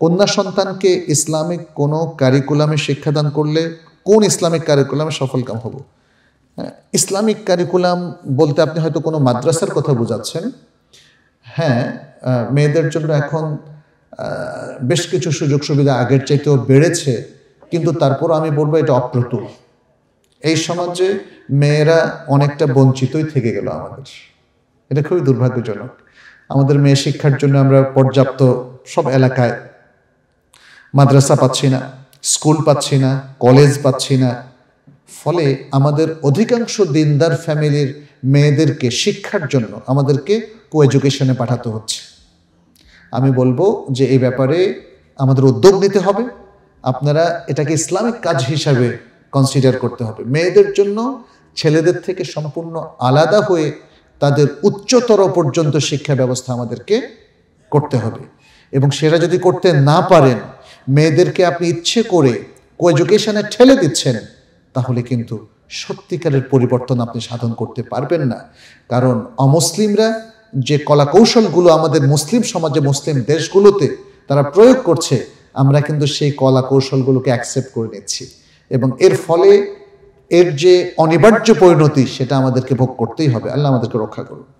কন্যা সন্তানকে ইসলামিক কোনো কারিকুলামে শিক্ষাদান করলে কোন ইসলামিক কারিকুলামে সফল কাম হব ইসলামিক কারিকুলাম বলতে আপনি হয়তো কোনো মাদ্রাসার কথা বোঝাচ্ছেন হ্যাঁ মেয়েদের জন্য এখন বেশ কিছু সুযোগ সুবিধা আগের চাইতেও বেড়েছে কিন্তু তারপর আমি বলবো এটা অপ্রতুল এই সমাজে মেয়েরা অনেকটা বঞ্চিতই থেকে গেল আমাদের এটা খুবই দুর্ভাগ্যজনক আমাদের মেয়ে শিক্ষার জন্য আমরা পর্যাপ্ত সব এলাকায় মাদ্রাসা পাচ্ছি না স্কুল পাচ্ছি না কলেজ পাচ্ছি না ফলে আমাদের অধিকাংশ দিনদার ফ্যামিলির মেয়েদেরকে শিক্ষার জন্য আমাদেরকে কো এডুকেশনে পাঠাতে হচ্ছে আমি বলবো যে এই ব্যাপারে আমাদের উদ্যোগ নিতে হবে আপনারা এটাকে ইসলামিক কাজ হিসাবে কনসিডার করতে হবে মেয়েদের জন্য ছেলেদের থেকে সম্পূর্ণ আলাদা হয়ে তাদের উচ্চতর পর্যন্ত শিক্ষা ব্যবস্থা আমাদেরকে করতে হবে এবং সেটা যদি করতে না পারেন মেয়েদেরকে আপনি ইচ্ছে করে কোএজুকেশনে ঠেলে দিচ্ছেন তাহলে কিন্তু সত্যিকারের পরিবর্তন আপনি সাধন করতে পারবেন না কারণ অমুসলিমরা যে কলা কৌশলগুলো আমাদের মুসলিম সমাজে মুসলিম দেশগুলোতে তারা প্রয়োগ করছে আমরা কিন্তু সেই কলা কৌশলগুলোকে অ্যাকসেপ্ট করে নিচ্ছি এবং এর ফলে এর যে অনিবার্য পরিণতি সেটা আমাদেরকে ভোগ করতেই হবে আল্লাহ আমাদেরকে রক্ষা করুন